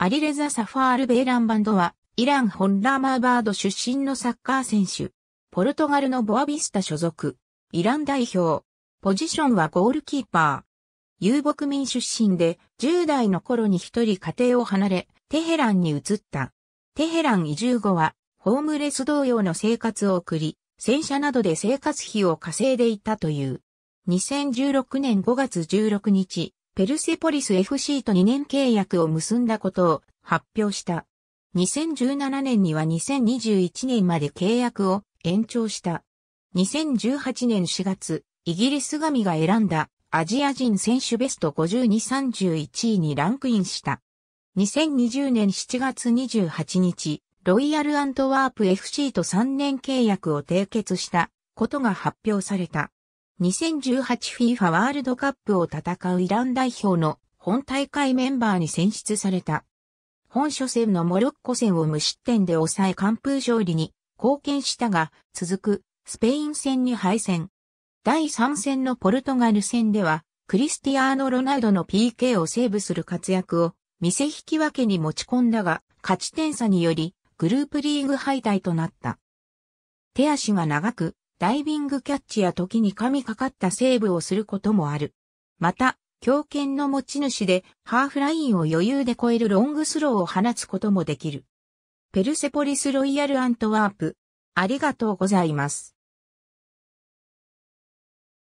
アリレザ・サファール・ベイランバンドは、イラン・ホンラーマーバード出身のサッカー選手。ポルトガルのボアビスタ所属。イラン代表。ポジションはゴールキーパー。遊牧民出身で、10代の頃に一人家庭を離れ、テヘランに移った。テヘラン移住後は、ホームレス同様の生活を送り、戦車などで生活費を稼いでいたという。2016年5月16日、ペルセポリス FC と2年契約を結んだことを発表した。2017年には2021年まで契約を延長した。2018年4月、イギリス神が選んだアジア人選手ベスト5231位にランクインした。2020年7月28日、ロイヤルアントワープ FC と3年契約を締結したことが発表された。2018FIFA ワールドカップを戦うイラン代表の本大会メンバーに選出された。本初戦のモロッコ戦を無失点で抑え完封勝利に貢献したが、続くスペイン戦に敗戦。第3戦のポルトガル戦では、クリスティアーノ・ロナウドの PK をセーブする活躍を見せ引き分けに持ち込んだが、勝ち点差によりグループリーグ敗退となった。手足が長く、ダイビングキャッチや時にみかかったセーブをすることもある。また、強肩の持ち主で、ハーフラインを余裕で超えるロングスローを放つこともできる。ペルセポリスロイヤルアントワープ。ありがとうございます。